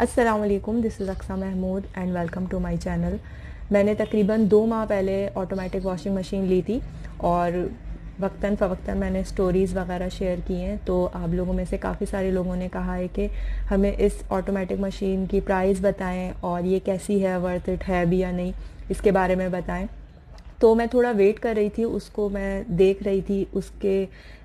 Aslam this is Aqsa Mahmood and welcome to my channel मैंने तकरीबन दो माह पहले ऑटोमेटिक वॉशिंग मशीन ली थी और वक्ता फ़वक्ता मैंने स्टोरीज़ वगैरह शेयर की हैं तो आप लोगों में से काफ़ी सारे लोगों ने कहा है कि हमें इस ऑटोमेटिक मशीन की प्राइस बताएं और ये कैसी है वर्थ इट है भी या नहीं इसके बारे में बताएं तो मैं थोड़ा वेट कर रही थी उसको मैं देख रही थी उसके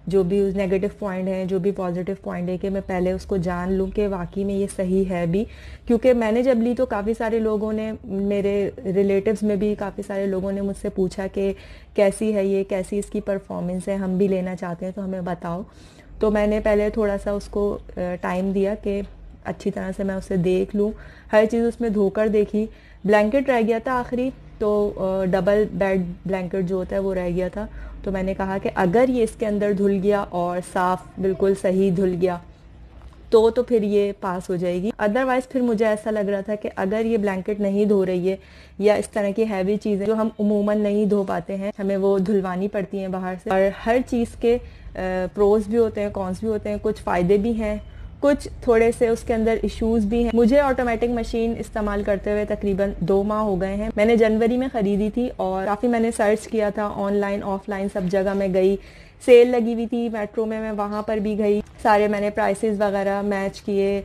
जो भी उस नेगेटिव पॉइंट है जो भी पॉजिटिव पॉइंट है कि मैं पहले उसको जान लूँ कि वाकई में ये सही है भी क्योंकि मैंने जब ली तो काफ़ी सारे लोगों ने मेरे रिलेटिव्स में भी काफ़ी सारे लोगों ने मुझसे पूछा कि कैसी है ये कैसी इसकी परफॉर्मेंस है हम भी लेना चाहते हैं तो हमें बताओ तो मैंने पहले थोड़ा सा उसको टाइम दिया कि अच्छी तरह से मैं उसे देख लूँ हर चीज़ उसमें धोकर देखी ब्लैंकेट रह गया था आखिरी तो डबल बेड ब्लैंकेट जो होता है वो रह गया था तो मैंने कहा कि अगर ये इसके अंदर धुल गया और साफ़ बिल्कुल सही धुल गया तो तो फिर ये पास हो जाएगी अदरवाइज़ फिर मुझे ऐसा लग रहा था कि अगर ये ब्लैंकेट नहीं धो रही है या इस तरह की हैवी चीज़ें जो हम उमूमन नहीं धो पाते हैं हमें वो धुलवानी पड़ती हैं बाहर से और हर चीज़ के प्रोज भी होते हैं कॉन्स भी होते हैं कुछ फ़ायदे भी हैं कुछ थोड़े से उसके अंदर इश्यूज भी हैं मुझे ऑटोमेटिक मशीन इस्तेमाल करते हुए तकरीबन दो माह हो गए हैं मैंने जनवरी में ख़रीदी थी और काफ़ी मैंने सर्च किया था ऑनलाइन ऑफलाइन सब जगह में गई सेल लगी हुई थी मेट्रो में मैं वहां पर भी गई सारे मैंने प्राइसेस वगैरह मैच किए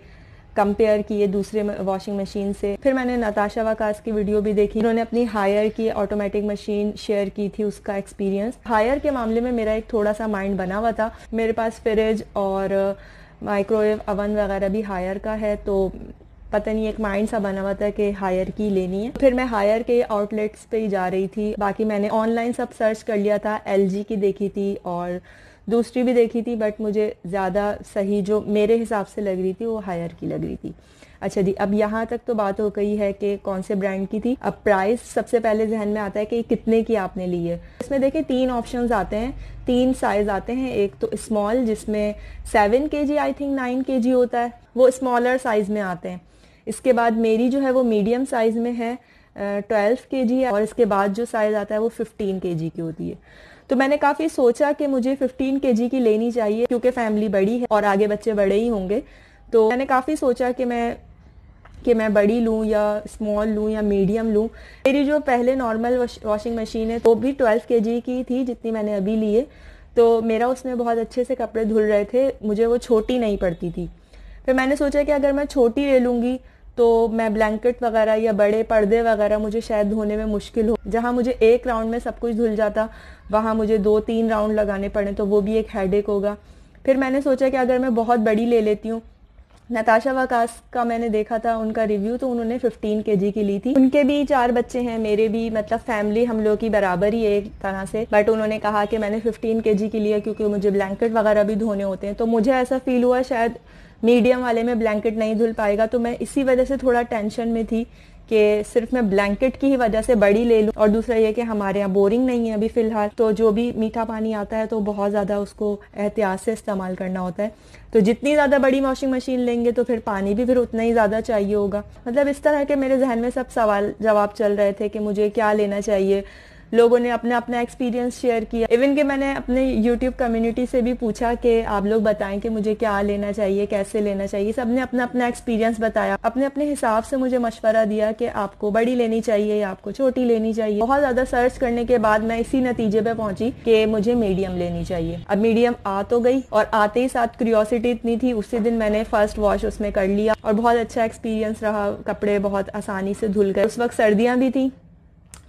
कंपेयर किए दूसरे वॉशिंग मशीन से फिर मैंने नताशा वकास की वीडियो भी देखी उन्होंने अपनी हायर की ऑटोमेटिक मशीन शेयर की थी उसका एक्सपीरियंस हायर के मामले में मेरा एक थोड़ा सा माइंड बना हुआ था मेरे पास फ्रिज और माइक्रोवेव अवन वगैरह भी हायर का है तो पता नहीं एक माइंड सा बना हुआ था कि हायर की लेनी है फिर मैं हायर के आउटलेट्स पे ही जा रही थी बाकी मैंने ऑनलाइन सब सर्च कर लिया था एल की देखी थी और दूसरी भी देखी थी बट मुझे ज़्यादा सही जो मेरे हिसाब से लग रही थी वो हायर की लग रही थी अच्छा जी अब यहाँ तक तो बात हो गई है कि कौन से ब्रांड की थी अब प्राइस सबसे पहले जहन में आता है कि कितने की आपने ली है इसमें देखिए तीन ऑप्शंस आते हैं तीन साइज आते हैं एक तो स्मॉल जिसमें सेवन के जी आई थिंक नाइन के जी होता है वो स्मॉलर साइज में आते हैं इसके बाद मेरी जो है वो मीडियम साइज में है ट्वेल्व के जी और इसके बाद जो साइज़ आता है वो फिफ्टीन के जी की होती है तो मैंने काफ़ी सोचा कि मुझे फिफ्टीन के जी की लेनी चाहिए क्योंकि फैमिली बड़ी है और आगे बच्चे बड़े ही होंगे तो मैंने काफ़ी सोचा कि मैं कि मैं बड़ी लूँ या स्मॉल लूँ या मीडियम लूँ मेरी जो पहले नॉर्मल वॉशिंग मशीन है वो भी ट्वेल्व के की थी जितनी मैंने अभी ली है तो मेरा उसमें बहुत अच्छे से कपड़े धुल रहे थे मुझे वो छोटी नहीं पड़ती थी फिर मैंने सोचा कि अगर मैं छोटी ले लूँगी तो मैं ब्लैंकेट वगैरह या बड़े पर्दे वगैरह मुझे शायद धोने में मुश्किल हो जहाँ मुझे एक राउंड में सब कुछ धुल जाता वहाँ मुझे दो तीन राउंड लगाने पड़े तो वो भी एक हेडेक होगा फिर मैंने सोचा कि अगर मैं बहुत बड़ी ले लेती हूँ नताशा वकास का मैंने देखा था उनका रिव्यू तो उन्होंने 15 केजी की ली थी उनके भी चार बच्चे हैं मेरे भी मतलब फैमिली हम लोग की बराबर ही है एक तरह से बट उन्होंने कहा कि मैंने 15 केजी की लिया क्योंकि मुझे ब्लैंकेट वगैरह भी धोने होते हैं तो मुझे ऐसा फील हुआ शायद मीडियम वाले में ब्लैंकेट नहीं धुल पाएगा तो मैं इसी वजह से थोड़ा टेंशन में थी कि सिर्फ मैं ब्लैंकेट की ही वजह से बड़ी ले लूँ और दूसरा ये कि हमारे यहाँ बोरिंग नहीं है अभी फिलहाल तो जो भी मीठा पानी आता है तो बहुत ज़्यादा उसको एहतियात से इस्तेमाल करना होता है तो जितनी ज़्यादा बड़ी वॉशिंग मशीन लेंगे तो फिर पानी भी फिर उतना ही ज़्यादा चाहिए होगा मतलब इस तरह के मेरे जहन में सब सवाल जवाब चल रहे थे कि मुझे क्या लेना चाहिए लोगों ने अपना अपना एक्सपीरियंस शेयर किया इवन कि मैंने अपने यूट्यूब कम्युनिटी से भी पूछा कि आप लोग बताएं कि मुझे क्या लेना चाहिए कैसे लेना चाहिए सब ने अपना अपना एक्सपीरियंस बताया अपने अपने हिसाब से मुझे मशवरा दिया कि आपको बड़ी लेनी चाहिए या आपको छोटी लेनी चाहिए बहुत ज़्यादा सर्च करने के बाद मैं इसी नतीजे पे पहुंची कि मुझे मीडियम लेनी चाहिए अब मीडियम आ तो गई और आते ही साथ क्यूरियोसिटी इतनी थी उसी दिन मैंने फर्स्ट वॉश उसमें कर लिया और बहुत अच्छा एक्सपीरियंस रहा कपड़े बहुत आसानी से धुल गए उस वक्त सर्दियां भी थी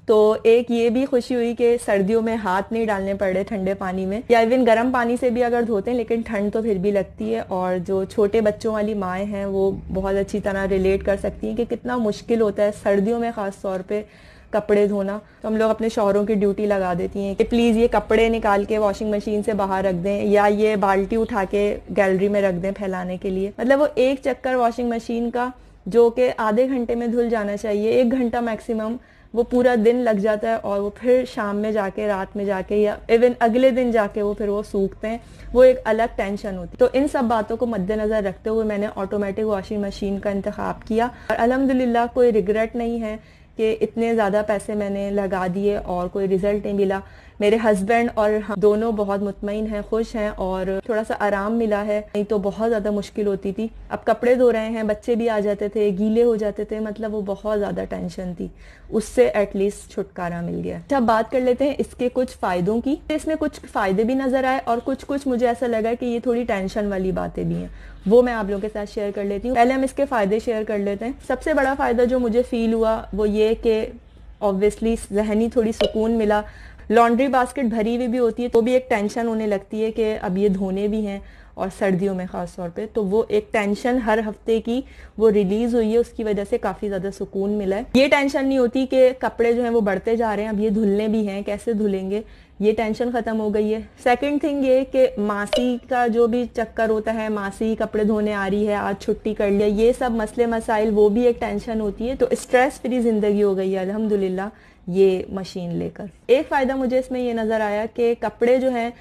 तो एक ये भी खुशी हुई कि सर्दियों में हाथ नहीं डालने पड़े ठंडे पानी में या इवन गर्म पानी से भी अगर धोते हैं लेकिन ठंड तो फिर भी लगती है और जो छोटे बच्चों वाली माएँ हैं वो बहुत अच्छी तरह रिलेट कर सकती हैं कि कितना मुश्किल होता है सर्दियों में ख़ास तौर पर कपड़े धोना तो हम लोग अपने शोहरों की ड्यूटी लगा देती हैं कि प्लीज़ ये कपड़े निकाल के वॉशिंग मशीन से बाहर रख दें या ये बाल्टी उठा के गैलरी में रख दें फैलाने के लिए मतलब वो एक चक्कर वॉशिंग मशीन का जो कि आधे घंटे में धुल जाना चाहिए एक घंटा मैक्सिमम वो पूरा दिन लग जाता है और वो फिर शाम में जाके रात में जाके या इवन अगले दिन जाके वो फिर वो सूखते हैं वो एक अलग टेंशन होती है तो इन सब बातों को मद्देनज़र रखते हुए मैंने ऑटोमेटिक वॉशिंग मशीन का इंतखब किया और अलहमदिल्ला कोई रिग्रेट नहीं है कि इतने ज़्यादा पैसे मैंने लगा दिए और कोई रिज़ल्ट नहीं मिला मेरे हस्बैंड और हम दोनों बहुत मुतमिन हैं खुश हैं और थोड़ा सा आराम मिला है नहीं तो बहुत ज़्यादा मुश्किल होती थी अब कपड़े धो रहे हैं बच्चे भी आ जाते थे गीले हो जाते थे मतलब वो बहुत ज़्यादा टेंशन थी उससे एटलीस्ट छुटकारा मिल गया अच्छा बात कर लेते हैं इसके कुछ फ़ायदों की इसमें कुछ फ़ायदे भी नज़र आए और कुछ कुछ मुझे ऐसा लगा कि ये थोड़ी टेंशन वाली बातें भी हैं वो मैं आप लोगों के साथ शेयर कर लेती हूँ पहले हम इसके फ़ायदे शेयर कर लेते हैं सबसे बड़ा फ़ायदा जो मुझे फ़ील हुआ वो ये कि ऑब्वियसली जहनी थोड़ी सुकून मिला लॉन्ड्री बास्केट भरी हुई भी होती है तो भी एक टेंशन होने लगती है कि अब ये धोने भी हैं और सर्दियों में ख़ास तौर पे तो वो एक टेंशन हर हफ्ते की वो रिलीज़ हुई है उसकी वजह से काफ़ी ज़्यादा सुकून मिला है ये टेंशन नहीं होती कि कपड़े जो हैं वो बढ़ते जा रहे हैं अब ये धुलने भी हैं कैसे धुलेंगे ये टेंशन ख़त्म हो गई है सेकंड थिंग ये कि मासी का जो भी चक्कर होता है मासी कपड़े धोने आ रही है आज छुट्टी कर लिया ये सब मसले मसाइल वो भी एक टेंशन होती है तो स्ट्रेस फ्री ज़िंदगी हो गई है अलहमदुल्ला ये मशीन लेकर एक फ़ायदा मुझे इसमें ये नज़र आया कि कपड़े जो हैं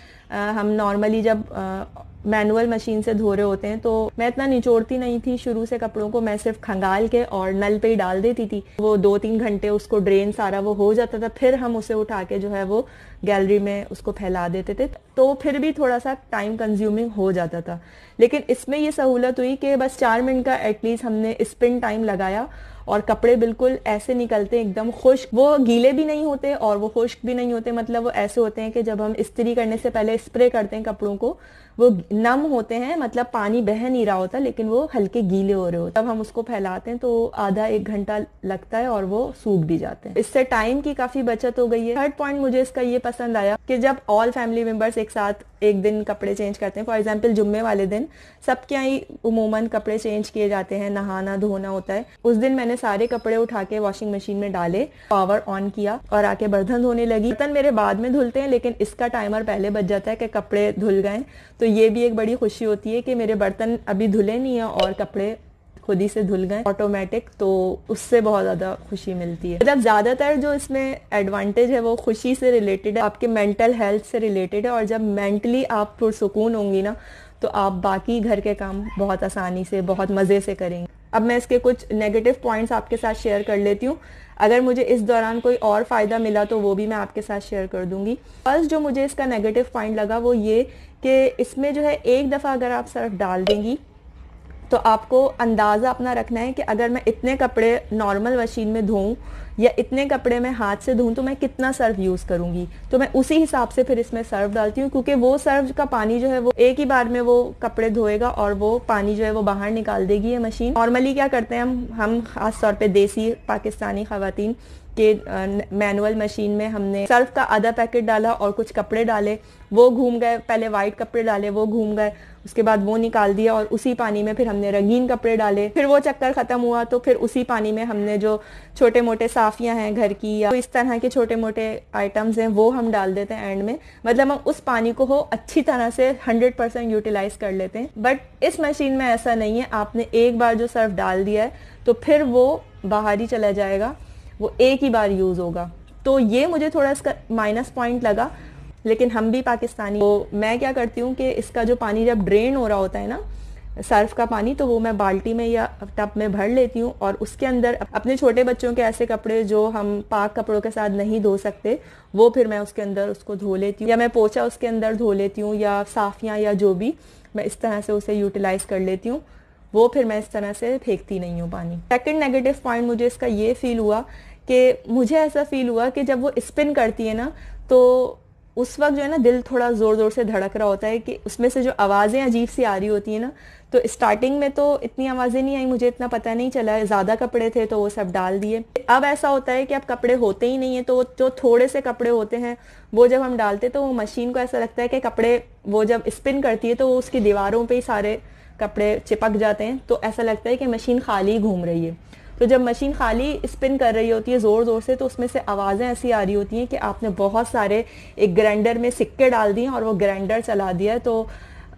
हम नॉर्मली जब मैनुअल मशीन से धो रहे होते हैं तो मैं इतना निचोड़ती नहीं थी शुरू से कपड़ों को मैं सिर्फ खंगाल के और नल पे ही डाल देती थी वो दो तीन घंटे उसको ड्रेन सारा वो हो जाता था फिर हम उसे उठा के जो है वो गैलरी में उसको फैला देते थे तो फिर भी थोड़ा सा टाइम कंज्यूमिंग हो जाता था लेकिन इसमें ये सहूलत हुई कि बस चार मिनट का एटलीस्ट हमने स्पिन टाइम लगाया और कपड़े बिल्कुल ऐसे निकलते हैं एकदम खुश्क वो गीले भी नहीं होते और वो खुश्क भी नहीं होते मतलब वो ऐसे होते हैं कि जब हम इस्त्री करने से पहले स्प्रे करते हैं कपड़ों को वो नम होते हैं मतलब पानी बह नहीं रहा होता लेकिन वो हल्के गीले हो रहे होते तब हम उसको फैलाते हैं तो आधा एक घंटा लगता है और वो सूख भी जाते हैं इससे टाइम की काफी बचत हो गई है थर्ड पॉइंट मुझे इसका ये पसंद आया कि जब ऑल फैमिली मेंबर्स एक साथ एक दिन कपड़े चेंज करते हैं फॉर एग्जाम्पल जुम्मे वाले दिन सबके यहाँ ही उमूमन कपड़े चेंज किए जाते हैं नहाना धोना होता है उस दिन मैंने मैंने सारे कपड़े उठा के वॉशिंग मशीन में डाले पावर ऑन किया और आके बर्तन धोने लगी बर्तन मेरे बाद में धुलते हैं लेकिन इसका टाइमर पहले बच जाता है कि कपड़े धुल गए तो ये भी एक बड़ी खुशी होती है कि मेरे बर्तन अभी धुले नहीं है और कपड़े खुद ही से धुल गए ऑटोमेटिक तो उससे बहुत ज़्यादा खुशी मिलती है मतलब ज़्यादातर जो इसमें एडवांटेज है वो खुशी से रिलेटेड है आपके मेंटल हेल्थ से रिलेटेड है और जब मेंटली आप पुरसकून होंगी ना तो आप बाकी घर के काम बहुत आसानी से बहुत मज़े से करेंगे अब मैं इसके कुछ नेगेटिव पॉइंट्स आपके साथ शेयर कर लेती हूँ अगर मुझे इस दौरान कोई और फ़ायदा मिला तो वो भी मैं आपके साथ शेयर कर दूंगी फर्स्ट जो मुझे इसका नेगेटिव पॉइंट लगा वो ये कि इसमें जो है एक दफ़ा अगर आप सर्फ डाल देंगी तो आपको अंदाज़ा अपना रखना है कि अगर मैं इतने कपड़े नॉर्मल मशीन में धोऊँ या इतने कपड़े मैं हाथ से धूं तो मैं कितना सर्व यूज़ करूंगी तो मैं उसी हिसाब से फिर इसमें सर्व डालती हूँ क्योंकि वो सर्व का पानी जो है वो एक ही बार में वो कपड़े धोएगा और वो पानी जो है वो बाहर निकाल देगी ये मशीन नॉर्मली क्या करते हैं हम हम खास तौर पर देसी पाकिस्तानी खातन के मैनुअल मशीन में हमने सर्फ का आधा पैकेट डाला और कुछ कपड़े डाले वो घूम गए पहले वाइट कपड़े डाले वो घूम गए उसके बाद वो निकाल दिया और उसी पानी में फिर हमने रंगीन कपड़े डाले फिर वो चक्कर ख़त्म हुआ तो फिर उसी पानी में हमने जो छोटे मोटे सा साफियाँ हैं घर की या तो इस तरह के छोटे मोटे आइटम्स हैं वो हम डाल देते हैं एंड में मतलब हम उस पानी को हो अच्छी तरह से 100 परसेंट यूटिलाइज कर लेते हैं बट इस मशीन में ऐसा नहीं है आपने एक बार जो सर्फ डाल दिया है तो फिर वो बाहर ही चला जाएगा वो एक ही बार यूज़ होगा तो ये मुझे थोड़ा इसका माइनस पॉइंट लगा लेकिन हम भी पाकिस्तानी तो मैं क्या करती हूँ कि इसका जो पानी जब ड्रेन हो रहा होता है ना सर्फ का पानी तो वो मैं बाल्टी में या टब में भर लेती हूँ और उसके अंदर अपने छोटे बच्चों के ऐसे कपड़े जो हम पाक कपड़ों के साथ नहीं धो सकते वो फिर मैं उसके अंदर उसको धो लेती हूँ या मैं पोछा उसके अंदर धो लेती हूँ या साफियाँ या जो भी मैं इस तरह से उसे यूटिलाइज़ कर लेती हूँ वो फिर मैं इस तरह से फेंकती नहीं हूँ पानी सेकेंड नेगेटिव पॉइंट मुझे इसका ये फील हुआ कि मुझे ऐसा फील हुआ कि जब वो स्पिन करती है ना तो उस वक्त जो है ना दिल थोड़ा ज़ोर ज़ोर से धड़क रहा होता है कि उसमें से जो आवाज़ें अजीब सी आ रही होती हैं ना तो स्टार्टिंग में तो इतनी आवाज़ें नहीं आई मुझे इतना पता नहीं चला ज़्यादा कपड़े थे तो वो सब डाल दिए अब ऐसा होता है कि अब कपड़े होते ही नहीं है तो जो थोड़े से कपड़े होते हैं वो जब हम डालते तो वो मशीन को ऐसा लगता है कि कपड़े वो जब स्पिन करती है तो वो उसकी दीवारों पर ही सारे कपड़े चिपक जाते हैं तो ऐसा लगता है कि मशीन खाली घूम रही है तो जब मशीन खाली स्पिन कर रही होती है ज़ोर ज़ोर से तो उसमें से आवाज़ें ऐसी आ रही होती हैं कि आपने बहुत सारे एक ग्राइंडर में सिक्के डाल दिए और वो ग्राइंडर चला दिया तो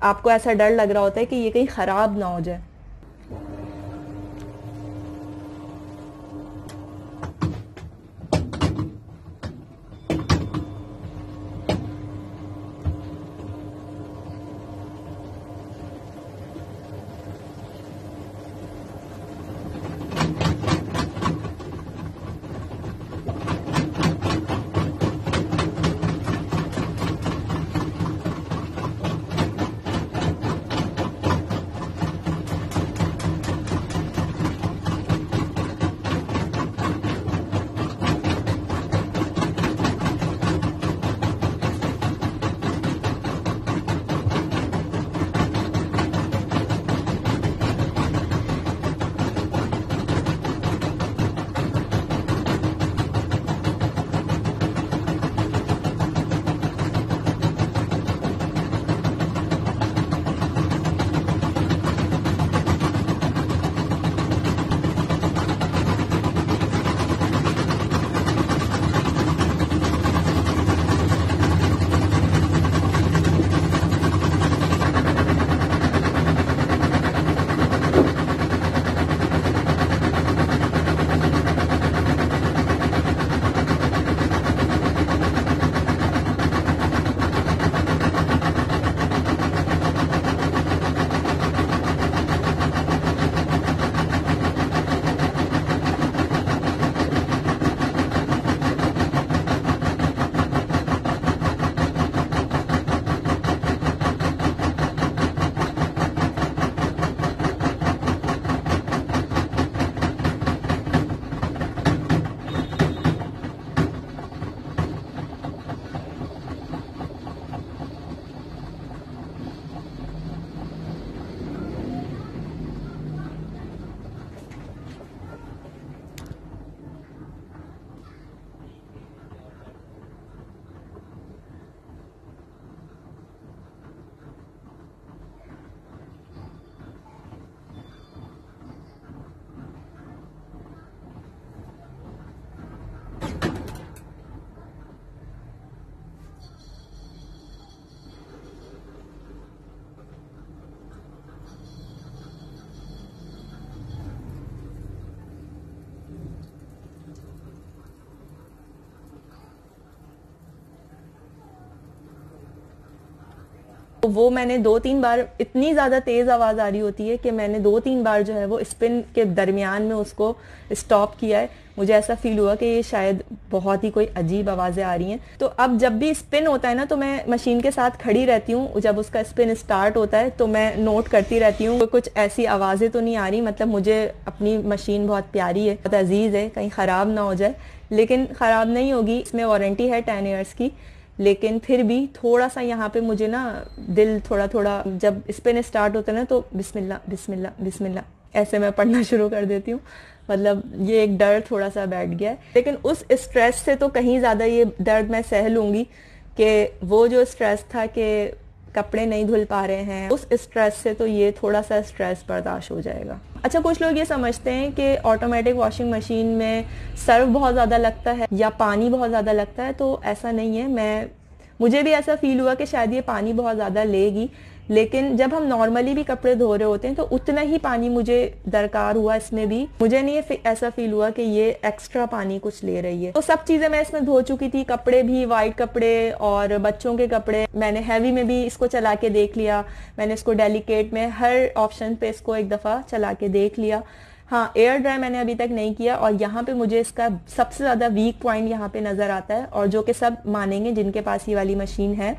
आपको ऐसा डर लग रहा होता है कि ये कहीं ख़राब ना हो जाए तो वो मैंने दो तीन बार इतनी ज़्यादा तेज़ आवाज़ आ रही होती है कि मैंने दो तीन बार जो है वो स्पिन के दरमियान में उसको स्टॉप किया है मुझे ऐसा फील हुआ कि ये शायद बहुत ही कोई अजीब आवाज़ें आ रही हैं तो अब जब भी स्पिन होता है ना तो मैं मशीन के साथ खड़ी रहती हूँ जब उसका स्पिन स्टार्ट होता है तो मैं नोट करती रहती हूँ तो कुछ ऐसी आवाज़ें तो नहीं आ रही मतलब मुझे अपनी मशीन बहुत प्यारी है बहुत अजीज़ है कहीं ख़राब ना हो जाए लेकिन ख़राब नहीं होगी इसमें वारंटी है टेन ईयर्स की लेकिन फिर भी थोड़ा सा यहाँ पे मुझे ना दिल थोड़ा थोड़ा जब स्पिन स्टार्ट होता है ना तो बिस्मिल्ला बिस्मिल्ला बिस्मिल्ला ऐसे मैं पढ़ना शुरू कर देती हूँ मतलब ये एक डर थोड़ा सा बैठ गया है लेकिन उस स्ट्रेस से तो कहीं ज़्यादा ये दर्द मैं सह लूँगी कि वो जो स्ट्रेस था कि कपड़े नहीं धुल पा रहे हैं उस स्ट्रेस से तो ये थोड़ा सा स्ट्रेस बर्दाश्त हो जाएगा अच्छा कुछ लोग ये समझते हैं कि ऑटोमेटिक वॉशिंग मशीन में सर्व बहुत ज़्यादा लगता है या पानी बहुत ज़्यादा लगता है तो ऐसा नहीं है मैं मुझे भी ऐसा फील हुआ कि शायद ये पानी बहुत ज़्यादा लेगी लेकिन जब हम नॉर्मली भी कपड़े धो रहे होते हैं तो उतना ही पानी मुझे दरकार हुआ इसमें भी मुझे नहीं ऐसा फील हुआ कि ये एक्स्ट्रा पानी कुछ ले रही है तो सब चीजें मैं इसमें धो चुकी थी कपड़े भी वाइट कपड़े और बच्चों के कपड़े मैंने हैवी में भी इसको चला के देख लिया मैंने इसको डेलीकेट में हर ऑप्शन पे इसको एक दफा चला के देख लिया हाँ एयर ड्राई मैंने अभी तक नहीं किया और यहाँ पे मुझे इसका सबसे ज़्यादा वीक पॉइंट यहाँ पे नज़र आता है और जो कि सब मानेंगे जिनके पास ये वाली मशीन है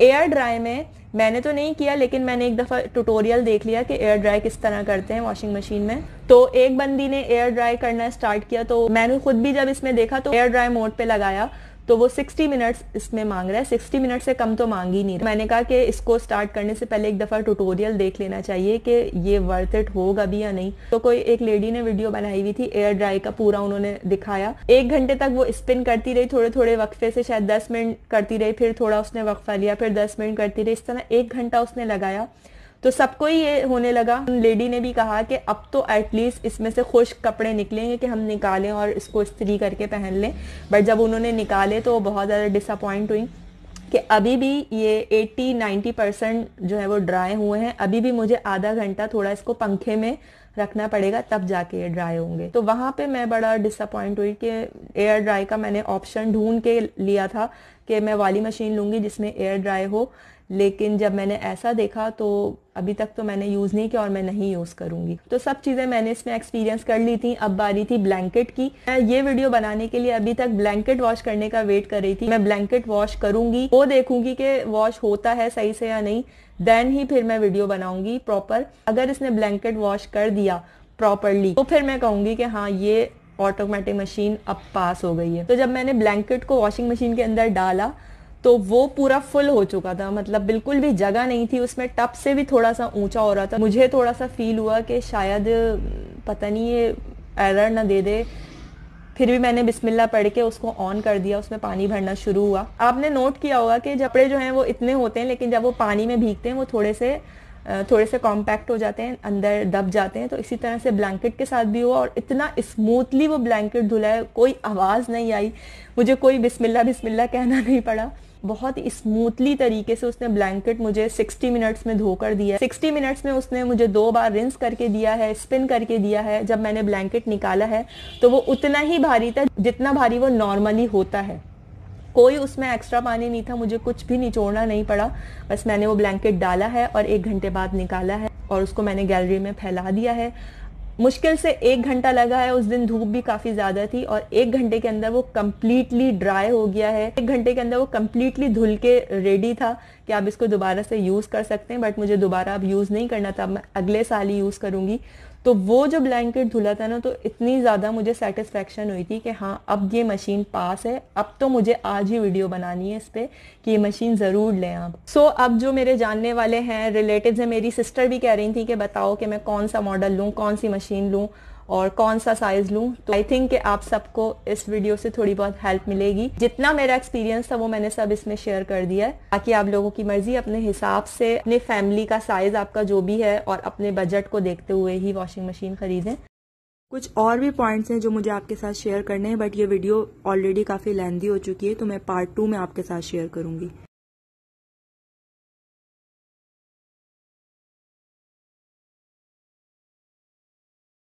एयर ड्राई में मैंने तो नहीं किया लेकिन मैंने एक दफ़ा ट्यूटोरियल देख लिया कि एयर ड्राई किस तरह करते हैं वॉशिंग मशीन में तो एक बंदी ने एयर ड्राई करना स्टार्ट किया तो मैंने खुद भी जब इसमें देखा तो एयर ड्राई मोड पे लगाया तो वो 60 मिनट्स इसमें मांग रहा है 60 मिनट से कम तो मांग ही नहीं मैंने कहा कि इसको स्टार्ट करने से पहले एक दफ़ा ट्यूटोरियल देख लेना चाहिए कि ये वर्थ इट होगा भी या नहीं तो कोई एक लेडी ने वीडियो बनाई हुई थी एयर ड्राई का पूरा उन्होंने दिखाया एक घंटे तक वो स्पिन करती रही थोड़े थोड़े वक्फे से शायद दस मिनट करती रही फिर थोड़ा उसने वक्फा लिया फिर दस मिनट करती रही इस तरह एक घंटा उसने लगाया तो सबको ही ये होने लगा लेडी ने भी कहा कि अब तो एटलीस्ट इसमें से खुश कपड़े निकलेंगे कि हम निकालें और इसको इस्त्री करके पहन लें बट जब उन्होंने निकाले तो वो बहुत ज़्यादा डिसअपॉइंट हुई कि अभी भी ये 80-90 परसेंट जो है वो ड्राई हुए हैं अभी भी मुझे आधा घंटा थोड़ा इसको पंखे में रखना पड़ेगा तब जाके ये ड्राई होंगे तो वहाँ पे मैं बड़ा डिसअपॉइंट हुई कि एयर ड्राई का मैंने ऑप्शन ढूंढ के लिया था कि मैं वाली मशीन लूँगी जिसमें एयर ड्राई हो लेकिन जब मैंने ऐसा देखा तो अभी तक तो मैंने यूज़ नहीं किया और मैं नहीं यूज़ करूँगी तो सब चीज़ें मैंने इसमें एक्सपीरियंस कर ली थी अब बारी थी ब्लैंकेट की मैं ये वीडियो बनाने के लिए अभी तक ब्लैंकेट वॉश करने का वेट कर रही थी मैं ब्लैंकेट वॉश करूँगी वो देखूंगी कि वॉश होता है सही से या नहीं देन ही फिर मैं वीडियो बनाऊंगी प्रॉपर अगर इसने ब्लैंकेट वॉश कर दिया प्रॉपरली तो फिर मैं कहूंगी कि हाँ ये ऑटोमेटिक मशीन अब पास हो गई है तो जब मैंने ब्लैंकेट को वॉशिंग मशीन के अंदर डाला तो वो पूरा फुल हो चुका था मतलब बिल्कुल भी जगह नहीं थी उसमें टप से भी थोड़ा सा ऊंचा हो रहा था मुझे थोड़ा सा फील हुआ कि शायद पता नहीं ये एरर ना दे दे फिर भी मैंने बिस्मिल्लाह पढ़ के उसको ऑन कर दिया उसमें पानी भरना शुरू हुआ आपने नोट किया होगा कि जपड़े जो हैं वो इतने होते हैं लेकिन जब वो पानी में भीगते हैं वो थोड़े से थोड़े से कॉम्पैक्ट हो जाते हैं अंदर दब जाते हैं तो इसी तरह से ब्लैंकेट के साथ भी हुआ और इतना स्मूथली वो ब्लैंकेट धुला है कोई आवाज़ नहीं आई मुझे कोई बिस्मिल्ला बिस्मिल्ला कहना नहीं पड़ा बहुत ही स्मूथली तरीके से उसने ब्लैंकेट मुझे 60 मिनट्स में धोकर दिया 60 मिनट्स में उसने मुझे दो बार रिंस करके दिया है स्पिन करके दिया है जब मैंने ब्लैंकेट निकाला है तो वो उतना ही भारी था जितना भारी वो नॉर्मली होता है कोई उसमें एक्स्ट्रा पानी नहीं था मुझे कुछ भी निचोड़ना नहीं पड़ा बस मैंने वो ब्लैंकेट डाला है और एक घंटे बाद निकाला है और उसको मैंने गैलरी में फैला दिया है मुश्किल से एक घंटा लगा है उस दिन धूप भी काफी ज्यादा थी और एक घंटे के अंदर वो कम्प्लीटली ड्राई हो गया है एक घंटे के अंदर वो कम्प्लीटली धुल के रेडी था कि आप इसको दोबारा से यूज कर सकते हैं बट मुझे दोबारा अब यूज नहीं करना था मैं अगले साल ही यूज करूंगी तो वो जो ब्लैंकेट धुला था ना तो इतनी ज़्यादा मुझे सेटिस्फेक्शन हुई थी कि हाँ अब ये मशीन पास है अब तो मुझे आज ही वीडियो बनानी है इस पर कि ये मशीन ज़रूर लें आप सो so, अब जो मेरे जानने वाले हैं रिलेटिव हैं मेरी सिस्टर भी कह रही थी कि बताओ कि मैं कौन सा मॉडल लूँ कौन सी मशीन लूँ और कौन सा साइज लूँ तो आई थिंक आप सबको इस वीडियो से थोड़ी बहुत हेल्प मिलेगी जितना मेरा एक्सपीरियंस था वो मैंने सब इसमें शेयर कर दिया है ताकि आप लोगों की मर्जी अपने हिसाब से अपने फैमिली का साइज आपका जो भी है और अपने बजट को देखते हुए ही वॉशिंग मशीन खरीदें कुछ और भी पॉइंट्स हैं जो मुझे आपके साथ शेयर करने हैं बट ये वीडियो ऑलरेडी काफ़ी लेंदी हो चुकी है तो मैं पार्ट टू में आपके साथ शेयर करूंगी